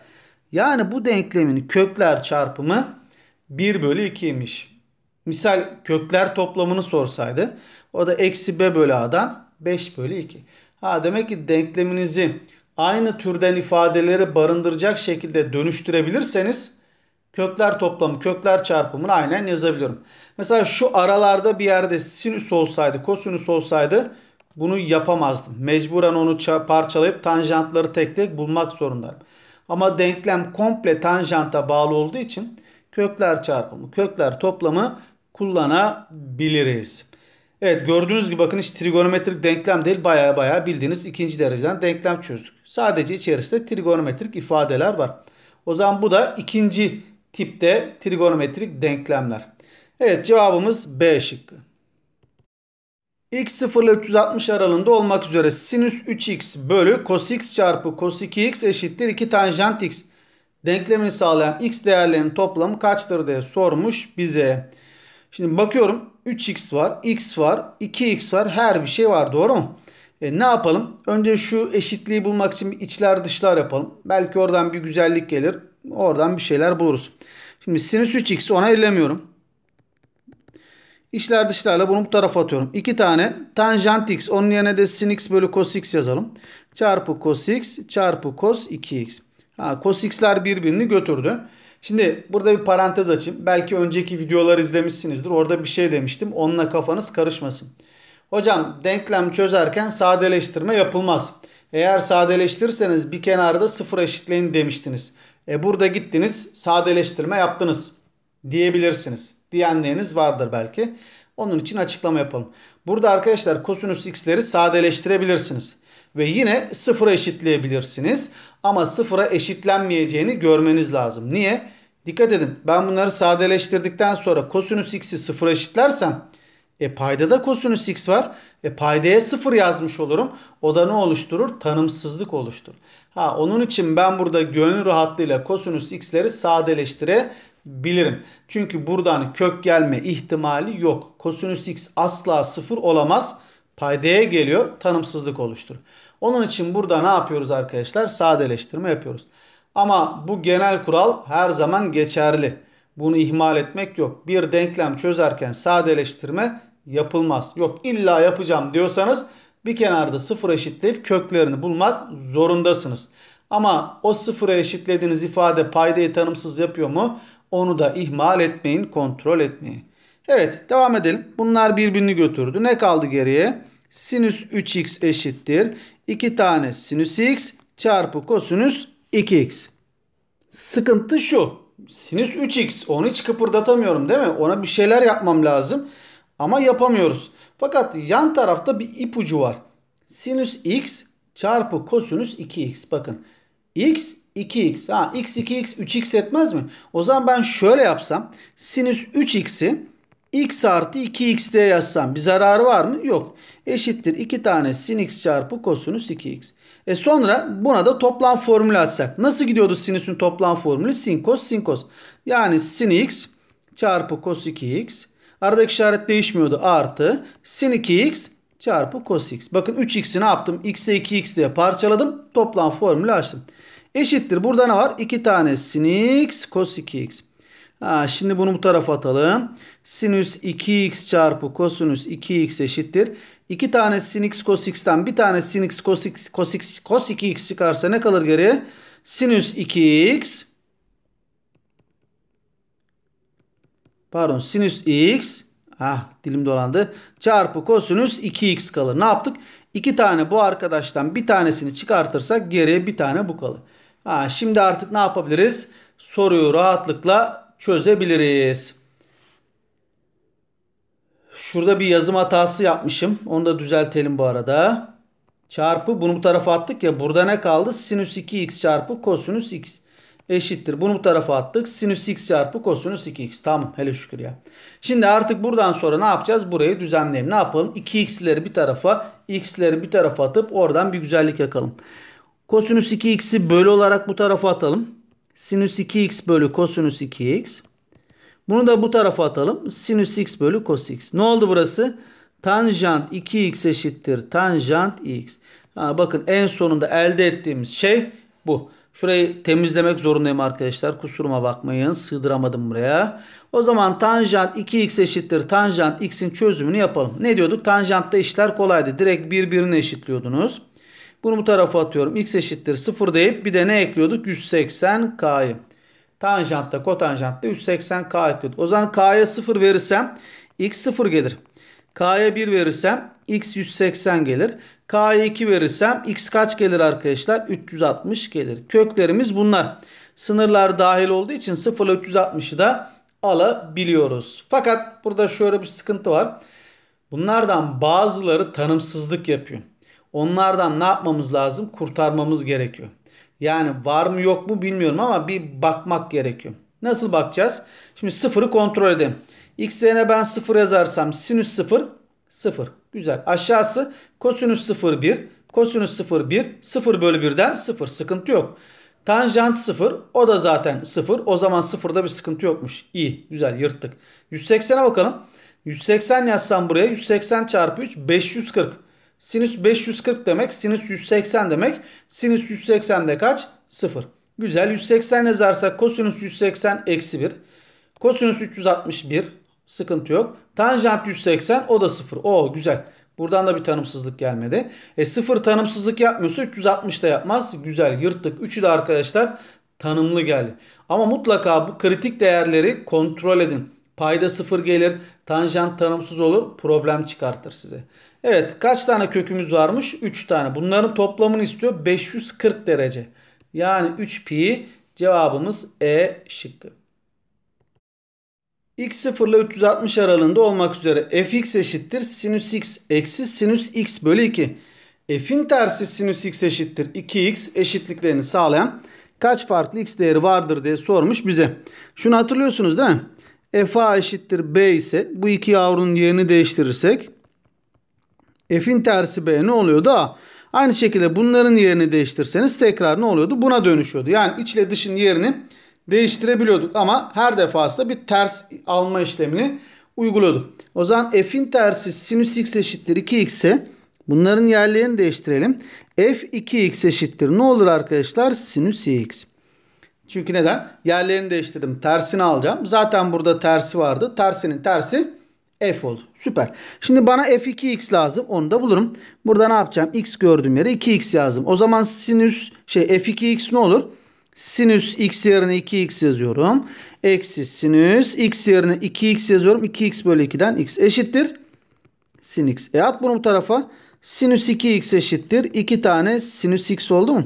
Speaker 1: Yani bu denklemin kökler çarpımı 1 bölü 2'ymiş. Misal kökler toplamını sorsaydı o da eksi b bölü a'dan 5 bölü 2. Ha demek ki denkleminizi aynı türden ifadeleri barındıracak şekilde dönüştürebilirseniz kökler toplamı, kökler çarpımını aynen yazabiliyorum. Mesela şu aralarda bir yerde sinüs olsaydı, kosinüs olsaydı bunu yapamazdım. Mecburen onu parçalayıp tanjantları tek tek bulmak zorundayım. Ama denklem komple tanjanta bağlı olduğu için kökler çarpımı, kökler toplamı kullanabiliriz. Evet gördüğünüz gibi bakın hiç trigonometrik denklem değil baya baya bildiğiniz ikinci dereceden denklem çözdük. Sadece içerisinde trigonometrik ifadeler var. O zaman bu da ikinci tipte trigonometrik denklemler. Evet cevabımız B şıkkı x0 ile 360 aralığında olmak üzere sinüs 3x bölü cos x çarpı cos 2x eşittir 2 tanjant x denklemini sağlayan x değerlerinin toplamı kaçtır diye sormuş bize. Şimdi bakıyorum 3x var, x var, 2x var her bir şey var doğru mu? E, ne yapalım? Önce şu eşitliği bulmak için içler dışlar yapalım. Belki oradan bir güzellik gelir. Oradan bir şeyler buluruz. Şimdi sinüs 3x ona elemiyorum. İşler dışlarla bunu bu tarafa atıyorum. 2 tane tanjant x. Onun yerine de sin x bölü cos x yazalım. Çarpı cos x çarpı cos 2x. Ha, cos x'ler birbirini götürdü. Şimdi burada bir parantez açayım. Belki önceki videolar izlemişsinizdir. Orada bir şey demiştim. Onunla kafanız karışmasın. Hocam denklem çözerken sadeleştirme yapılmaz. Eğer sadeleştirirseniz bir kenarda sıfır eşitleyin demiştiniz. E burada gittiniz sadeleştirme yaptınız diyebilirsiniz. Diyenleriniz vardır belki. Onun için açıklama yapalım. Burada arkadaşlar kosinüs x'leri sadeleştirebilirsiniz. Ve yine sıfıra eşitleyebilirsiniz. Ama sıfıra eşitlenmeyeceğini görmeniz lazım. Niye? Dikkat edin ben bunları sadeleştirdikten sonra kosinüs x'i sıfıra eşitlersem e paydada kosinüs x var. E paydaya sıfır yazmış olurum. O da ne oluşturur? Tanımsızlık oluşturur. Ha onun için ben burada gönül rahatlığıyla kosinüs x'leri sadeleştirebilirim bilirim. Çünkü buradan kök gelme ihtimali yok. Kosinüs x asla sıfır olamaz. Paydaya geliyor tanımsızlık oluştur. Onun için burada ne yapıyoruz arkadaşlar? Sadeleştirme yapıyoruz. Ama bu genel kural her zaman geçerli. Bunu ihmal etmek yok. Bir denklem çözerken sadeleştirme yapılmaz. Yok illa yapacağım diyorsanız bir kenarda sıfır eşitleyip köklerini bulmak zorundasınız. Ama o sıfıra eşitlediğiniz ifade paydayı tanımsız yapıyor mu? Onu da ihmal etmeyin, kontrol etmeyin. Evet, devam edelim. Bunlar birbirini götürdü. Ne kaldı geriye? Sinüs 3x eşittir. 2 tane sinüs x çarpı kosinüs 2x. Sıkıntı şu. Sinüs 3x. Onu hiç kıpırdatamıyorum değil mi? Ona bir şeyler yapmam lazım. Ama yapamıyoruz. Fakat yan tarafta bir ipucu var. Sinüs x çarpı kosinüs 2x. Bakın x 2x. Ha x 2x 3x etmez mi? O zaman ben şöyle yapsam. Sinüs 3x'i x artı 2x diye yazsam bir zararı var mı? Yok. Eşittir 2 tane sin x çarpı kosinüs 2x. E sonra buna da toplam formülü atsak. Nasıl gidiyordu sinüsün toplam formülü? Sin kos sin kos. Yani sin x çarpı kos 2x. Aradaki işaret değişmiyordu. Artı sin 2x çarpı cos x. Bakın 3x'i ne yaptım? x'e 2x diye parçaladım. Toplam formülü açtım. Eşittir. Burada ne var? 2 tane sin x cos 2x. Ha, şimdi bunu bu tarafa atalım. Sinüs 2x çarpı kosinüs 2x eşittir. 2 tane sin x cos x'ten bir tane sin x cos, x cos, x, cos 2x çıkarsa ne kalır geriye? Sinüs 2x pardon sinüs x ah dilim dolandı çarpı kosinüs 2x kalır. Ne yaptık? 2 tane bu arkadaştan bir tanesini çıkartırsak geriye bir tane bu kalır. Ha, şimdi artık ne yapabiliriz? Soruyu rahatlıkla çözebiliriz. Şurada bir yazım hatası yapmışım. Onu da düzeltelim bu arada. Çarpı bunu bu tarafa attık ya. Burada ne kaldı? Sinüs 2x çarpı kosinüs x eşittir. Bunu bu tarafa attık. Sinüs x çarpı kosinüs 2x. Tamam hele şükür ya. Şimdi artık buradan sonra ne yapacağız? Burayı düzenleyelim. Ne yapalım? 2x'leri bir tarafa, x'leri bir tarafa atıp oradan bir güzellik yakalım. Kosinüs 2x'i bölü olarak bu tarafa atalım. Sinüs 2x bölü kosinüs 2x. Bunu da bu tarafa atalım. Sinüs x bölü cos x. Ne oldu burası? Tanjant 2x eşittir. Tanjant x. Ha, bakın en sonunda elde ettiğimiz şey bu. Şurayı temizlemek zorundayım arkadaşlar. Kusuruma bakmayın. Sığdıramadım buraya. O zaman tanjant 2x eşittir. Tanjant x'in çözümünü yapalım. Ne diyorduk? Tanjantta işler kolaydı. Direkt birbirine eşitliyordunuz. Bunu bu tarafa atıyorum. X eşittir 0 deyip bir de ne ekliyorduk? 180K'yı. Tanjantta kotanjantta 180K ekliyorduk. O zaman K'ya 0 verirsem X 0 gelir. K'ya 1 verirsem X 180 gelir. K'ya 2 verirsem X kaç gelir arkadaşlar? 360 gelir. Köklerimiz bunlar. Sınırlar dahil olduğu için 0 ile 360'ı da alabiliyoruz. Fakat burada şöyle bir sıkıntı var. Bunlardan bazıları tanımsızlık yapıyor. Onlardan ne yapmamız lazım? Kurtarmamız gerekiyor. Yani var mı yok mu bilmiyorum ama bir bakmak gerekiyor. Nasıl bakacağız? Şimdi sıfırı kontrol edelim. X yerine ben sıfır yazarsam sinüs sıfır, sıfır. Güzel. Aşağısı kosinüs sıfır bir, kosinüs sıfır bir, sıfır bölü birden sıfır. Sıkıntı yok. Tanjant sıfır. O da zaten sıfır. O zaman sıfırda bir sıkıntı yokmuş. İyi. Güzel. Yırttık. 180'e bakalım. 180 yazsam buraya. 180 çarpı 3. 540. Sinüs 540 demek. Sinüs 180 demek. Sinüs 180 de kaç? 0. Güzel. 180 yazarsak kosinüs 180 eksi 1. Kosinüs 361. Sıkıntı yok. Tanjant 180 o da 0. Oo güzel. Buradan da bir tanımsızlık gelmedi. E 0 tanımsızlık yapmıyorsa 360 da yapmaz. Güzel yırttık. Üçü de arkadaşlar tanımlı geldi. Ama mutlaka bu kritik değerleri kontrol edin. Payda 0 gelir. Tanjant tanımsız olur. Problem çıkartır size. Evet kaç tane kökümüz varmış? 3 tane. Bunların toplamını istiyor. 540 derece. Yani 3 pi cevabımız E şıkkı. X0 ile 360 aralığında olmak üzere fx eşittir sinüs x eksi sinüs x bölü 2. F'in tersi sinüs x eşittir 2x eşitliklerini sağlayan kaç farklı x değeri vardır diye sormuş bize. Şunu hatırlıyorsunuz değil mi? f a eşittir b ise bu iki yavrunun yerini değiştirirsek F'in tersi B ne oluyordu? A. Aynı şekilde bunların yerini değiştirseniz tekrar ne oluyordu? Buna dönüşüyordu. Yani içle dışın yerini değiştirebiliyorduk ama her defasında bir ters alma işlemini uyguluyorduk. O zaman f'in tersi sinüs x eşittir 2x'e bunların yerlerini değiştirelim. f 2x eşittir ne olur arkadaşlar? Sinüs x. Çünkü neden? Yerlerini değiştirdim. Tersini alacağım. Zaten burada tersi vardı. Tersinin tersi F oldu. Süper. Şimdi bana F2X lazım. Onu da bulurum. Burada ne yapacağım? X gördüğüm yere 2X yazdım. O zaman sinüs şey F2X ne olur? Sinüs X yerine 2X yazıyorum. Eksi sinüs X yerine 2X yazıyorum. 2X bölü 2'den X eşittir. Sin X. E at bunu bu tarafa. Sinüs 2X eşittir. 2 tane sinüs X oldu mu?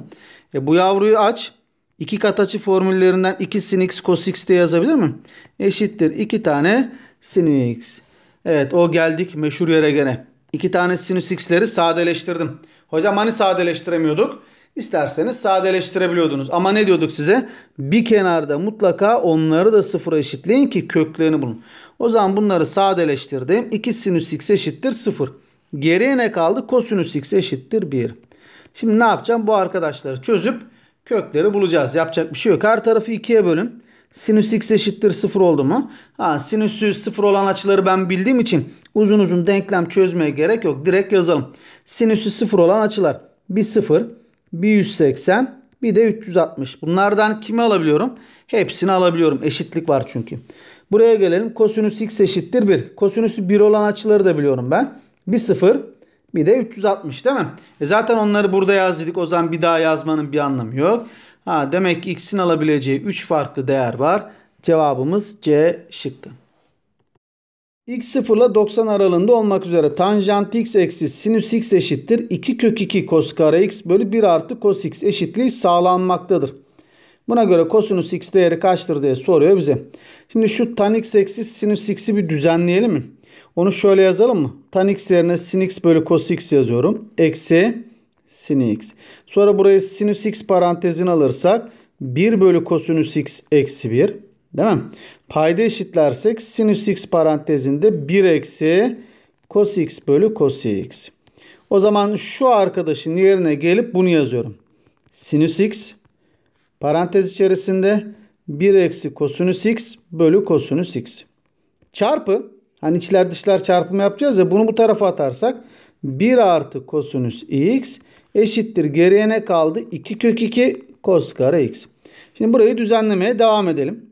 Speaker 1: E bu yavruyu aç. İki kat açı formüllerinden 2 sin X cos X de yazabilir mi? Eşittir. 2 tane sinüs X. Evet o geldik meşhur yere gene. İki tane sinüs x'leri sadeleştirdim. Hocam hani sadeleştiremiyorduk? İsterseniz sadeleştirebiliyordunuz. Ama ne diyorduk size? Bir kenarda mutlaka onları da sıfıra eşitleyin ki köklerini bulun. O zaman bunları sadeleştirdim. 2 sinüs x eşittir 0. Geriye ne kaldı? Kosinüs x eşittir 1. Şimdi ne yapacağım? Bu arkadaşları çözüp kökleri bulacağız. Yapacak bir şey yok. Her tarafı 2'ye bölün. Sinüs x eşittir 0 oldu mu? Ha, sinüsü 0 olan açıları ben bildiğim için uzun uzun denklem çözmeye gerek yok. Direkt yazalım. Sinüsü 0 olan açılar. Bir 0, bir 180, bir de 360. Bunlardan kimi alabiliyorum? Hepsini alabiliyorum. Eşitlik var çünkü. Buraya gelelim. Kosinüs x eşittir 1. Kosinüsü 1 olan açıları da biliyorum ben. Bir 0, bir de 360 değil mi? E zaten onları burada yazdık. O zaman bir daha yazmanın bir anlamı yok. Ha, demek ki x'in alabileceği 3 farklı değer var. Cevabımız C şıkkı. X 0 ile 90 aralığında olmak üzere tanjant x eksi sinüs x eşittir. 2 kök 2 kos kare x bölü 1 artı kos x eşitliği sağlanmaktadır. Buna göre kosinüs x değeri kaçtır diye soruyor bize. Şimdi şu tan x eksi sinüs x'i bir düzenleyelim mi? Onu şöyle yazalım mı? Tan x yerine sin x bölü kos x yazıyorum. Eksi sin x. Sonra buraya sinüs x parantezin alırsak 1 bölü kosinüs x eksi 1. Değil mi? Payda eşitlersek sinüs x parantezinde 1 eksi cos x bölü cos x. O zaman şu arkadaşın yerine gelip bunu yazıyorum. Sinüs x parantez içerisinde 1 eksi kosinüs x bölü kosinüs x. Çarpı hani içler dışlar çarpımı yapacağız ya bunu bu tarafa atarsak 1 artı kosinüs x eşittir. Geriye ne kaldı? 2 kök 2 cos kare x. Şimdi burayı düzenlemeye devam edelim.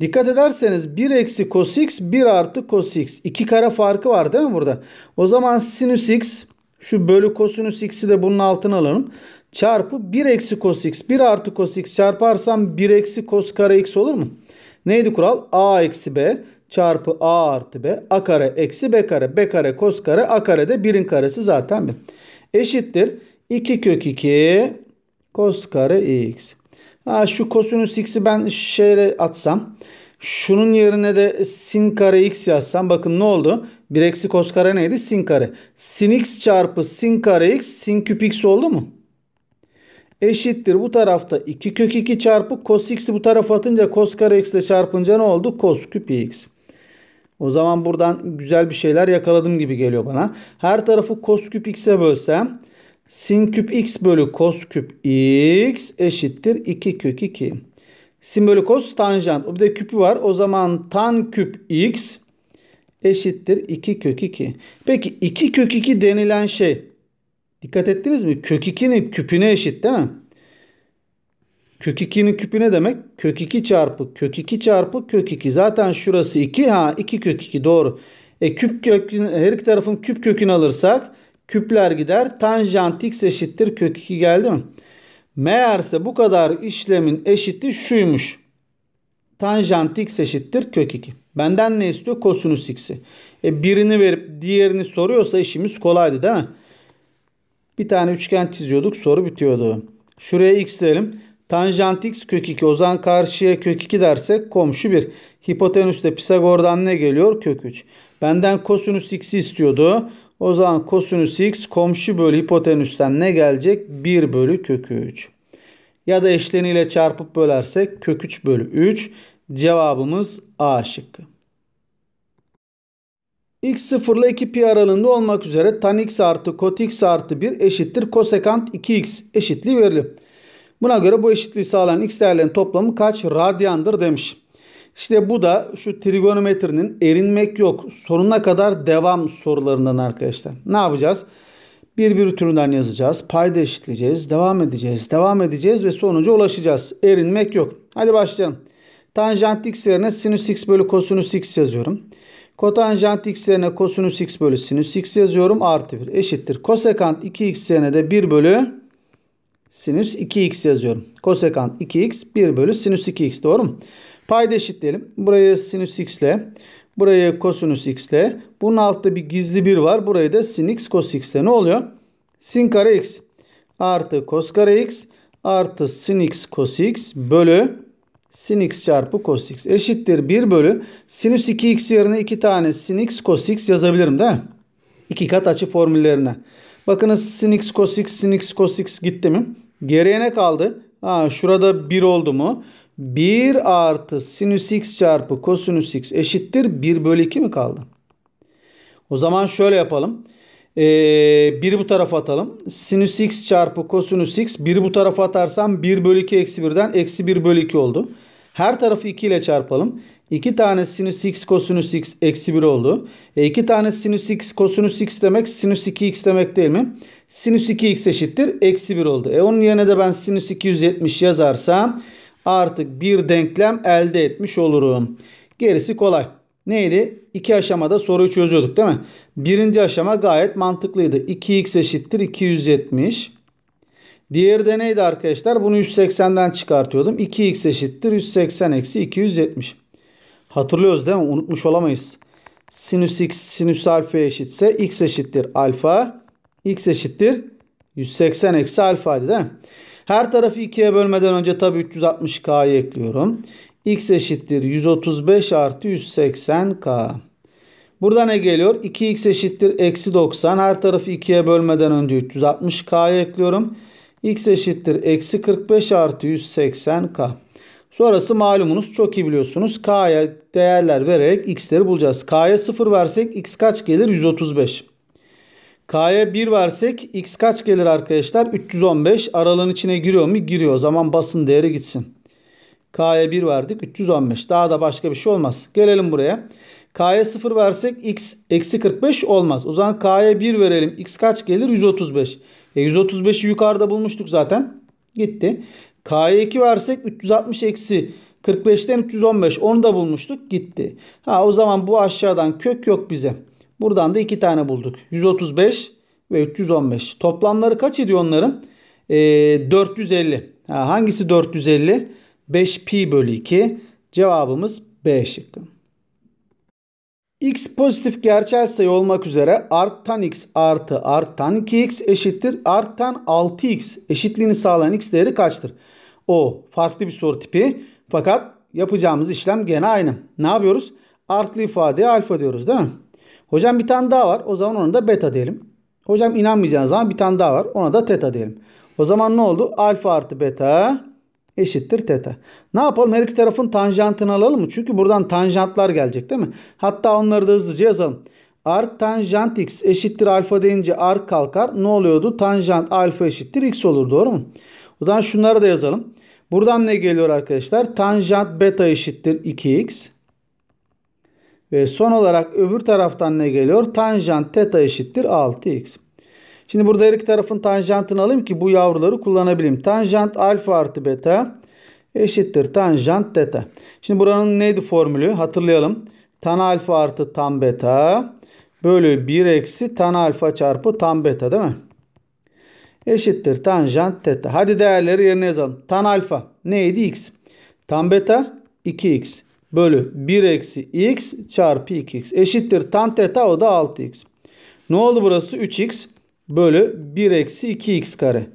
Speaker 1: Dikkat ederseniz 1 eksi cos x 1 artı cos x. 2 kare farkı var değil mi burada? O zaman sinüs x şu bölü kosinüs x'i de bunun altına alalım. Çarpı 1 eksi cos x 1 artı cos x çarparsam 1 eksi cos kare x olur mu? Neydi kural? a eksi b çarpı a artı b a kare eksi b kare b kare cos kare a kare de 1'in karesi zaten 1 eşittir. 2 kök 2 kos kare x. Ha, şu kosinüs x'i ben şöyle atsam. Şunun yerine de sin kare x yazsam bakın ne oldu? 1 eksi kos kare neydi? Sin kare. Sin x çarpı sin kare x sin küp x oldu mu? Eşittir bu tarafta 2 kök 2 çarpı kos x'i bu tarafa atınca kos kare x ile çarpınca ne oldu? Kos küp x. O zaman buradan güzel bir şeyler yakaladım gibi geliyor bana. Her tarafı cos küp x'e bölsem sin küp x bölü cos küp x eşittir 2 kök 2. Sin bölü cos tanjant. O bir de küpü var. O zaman tan küp x eşittir 2 kök 2. Peki 2 kök 2 denilen şey dikkat ettiniz mi? Kök 2'nin küpüne eşit değil mi? Kök 2'nin küpü ne demek? Kök 2 çarpı kök 2 çarpı kök 2. Zaten şurası 2 ha 2 kök 2 doğru. E küp kökün her iki tarafın küp kökünü alırsak küpler gider. Tanjant x eşittir kök 2 geldi mi? Meğerse bu kadar işlemin eşiti şuymuş. Tanjant x eşittir kök 2. Benden ne istiyor? Kosinüs x'i. E birini verip diğerini soruyorsa işimiz kolaydı değil mi? Bir tane üçgen çiziyorduk soru bitiyordu. Şuraya x diyelim. Tanjant x kök 2. O zaman karşıya kök 2 dersek komşu 1. Hipotenüste Pisagor'dan ne geliyor? Kök 3. Benden kosinüs x'i istiyordu. O zaman kosinüs x komşu bölü hipotenüsten ne gelecek? 1 bölü kök 3. Ya da eşleniyle çarpıp bölersek kök 3 bölü 3. Cevabımız A şıkkı. x0 ile 2pi aralığında olmak üzere tan x artı kot x artı 1 eşittir kosekant 2x eşitliği verildi. Buna göre bu eşitliği sağlayan x değerlerin toplamı kaç radyandır demiş. İşte bu da şu trigonometrinin erinmek yok sonuna kadar devam sorularından arkadaşlar. Ne yapacağız? Bir bir türünden yazacağız. Payda eşitleyeceğiz. Devam edeceğiz. Devam edeceğiz ve sonuca ulaşacağız. Erinmek yok. Hadi başlayalım. Tanjant x yerine sinüs x bölü kosinüs x yazıyorum. Kotanjant x yerine kosinüs x bölü sinüs x yazıyorum. Artı 1 eşittir. Kosekant 2x yerine de 1 bölü sinüs 2x yazıyorum. Kosekant 2x 1 bölü sinüs 2x doğru mu? Payda eşitleyelim. Burayı sinüs x ile burayı kosinüs x ile bunun altta bir gizli 1 var. Burayı da sin x cos x ile ne oluyor? Sin kare x artı cos kare x artı sin x cos x bölü sin x çarpı cos x eşittir 1 bölü sinüs 2x yerine 2 tane sin x cos x yazabilirim değil mi? 2 kat açı formüllerine. Bakınız sin x cos x sin x cos x gitti mi? Geriye ne kaldı? Ha, şurada 1 oldu mu? 1 artı sinüs x çarpı kosinüs x eşittir 1 bölü 2 mi kaldı? O zaman şöyle yapalım. Ee, 1'i bu tarafa atalım. Sinüs x çarpı kosinüs x 1 bu tarafa atarsam 1 bölü 2 eksi 1'den eksi 1 bölü 2 oldu. Her tarafı 2 ile çarpalım. 2 tane sinüs x kosinüs x eksi 1 oldu. E tane sinüs x kosinüs x demek sinüs 2x demek değil mi? Sinüs 2x eşittir eksi 1 oldu. E onun yerine de ben sinüs 270 yazarsam artık bir denklem elde etmiş olurum. Gerisi kolay. Neydi? İki aşamada soruyu çözüyorduk değil mi? Birinci aşama gayet mantıklıydı. 2x eşittir 270. Diğeri de neydi arkadaşlar? Bunu 180'den çıkartıyordum. 2x eşittir 180 eksi 270. Hatırlıyoruz değil mi? Unutmuş olamayız. Sinüs x sinüs alfa eşitse x eşittir alfa. x eşittir 180 eksi alfaydı değil mi? Her tarafı 2'ye bölmeden önce tabi 360k'yı ekliyorum. x eşittir 135 artı 180k. Burada ne geliyor? 2x eşittir eksi 90. Her tarafı 2'ye bölmeden önce 360k'yı ekliyorum. x eşittir eksi 45 artı 180k. Sonrası malumunuz çok iyi biliyorsunuz. K'ya değerler vererek x'leri bulacağız. K'ya 0 versek x kaç gelir? 135. K'ya 1 versek x kaç gelir arkadaşlar? 315. Aralığın içine giriyor mu? Giriyor. O zaman basın değeri gitsin. K'ya 1 verdik. 315. Daha da başka bir şey olmaz. Gelelim buraya. K'ya 0 versek x eksi 45 olmaz. O zaman K'ya 1 verelim. X kaç gelir? 135. E 135'i yukarıda bulmuştuk zaten. Gitti. K'ya 2 versek 360 eksi 45'ten 315 onu da bulmuştuk gitti. Ha o zaman bu aşağıdan kök yok bize. Buradan da 2 tane bulduk. 135 ve 315. Toplamları kaç ediyor onların? E, ee, 450. Ha, hangisi 450? 5 pi bölü 2. Cevabımız B şıkkı. X pozitif gerçel sayı olmak üzere arttan x artı arttan 2x eşittir arttan 6x eşitliğini sağlayan x değeri kaçtır? O farklı bir soru tipi. Fakat yapacağımız işlem gene aynı. Ne yapıyoruz? Artlı ifadeye alfa diyoruz değil mi? Hocam bir tane daha var. O zaman ona da beta diyelim. Hocam inanmayacağınız zaman bir tane daha var. Ona da teta diyelim. O zaman ne oldu? Alfa artı beta eşittir teta. Ne yapalım? Her iki tarafın tanjantını alalım mı? Çünkü buradan tanjantlar gelecek değil mi? Hatta onları da hızlıca yazalım. Arc tanjant x eşittir alfa deyince arc kalkar. Ne oluyordu? Tanjant alfa eşittir x olur. Doğru mu? O zaman şunları da yazalım. Buradan ne geliyor arkadaşlar? Tanjant beta eşittir 2x. Ve son olarak öbür taraftan ne geliyor? Tanjant teta eşittir 6x. Şimdi burada her iki tarafın tanjantını alayım ki bu yavruları kullanabileyim. Tanjant alfa artı beta eşittir tanjant teta. Şimdi buranın neydi formülü? Hatırlayalım. Tan alfa artı tan beta bölü 1 eksi tan alfa çarpı tan beta değil mi? eşittir tanjant teta. Hadi değerleri yerine yazalım. Tan alfa neydi x? Tan beta 2x bölü 1 eksi x çarpı 2x eşittir tan teta o da 6x. Ne oldu burası? 3x bölü 1 eksi 2x kare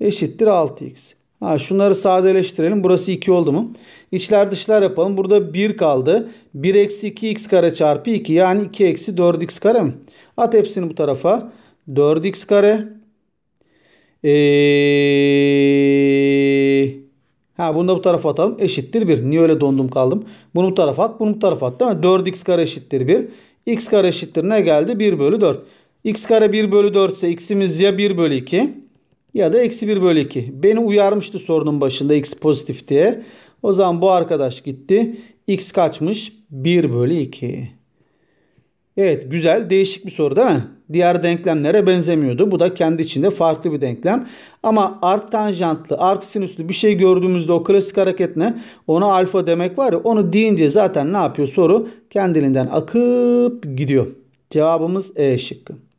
Speaker 1: eşittir 6x. Ha, şunları sadeleştirelim. Burası 2 oldu mu? İçler dışlar yapalım. Burada 1 kaldı. 1 eksi 2x kare çarpı 2 yani 2 eksi 4x kare mi? At hepsini bu tarafa. 4x kare ee, ha bunu da bu tarafa atalım. Eşittir 1. Niye öyle dondum kaldım? Bunu bu tarafa at. Bunu bu tarafa at. Değil mi? 4x kare eşittir 1. x kare eşittir ne geldi? 1 bölü 4. x kare 1 bölü 4 ise x'imiz ya 1 bölü 2 ya da eksi 1 bölü 2. Beni uyarmıştı sorunun başında x pozitif diye. O zaman bu arkadaş gitti. x kaçmış? 1 bölü 2. Evet güzel değişik bir soru değil mi? Diğer denklemlere benzemiyordu. Bu da kendi içinde farklı bir denklem. Ama art tanjantlı, art sinüslü bir şey gördüğümüzde o klasik hareket ne? Ona alfa demek var ya onu deyince zaten ne yapıyor soru? Kendiliğinden akıp gidiyor. Cevabımız E şıkkı.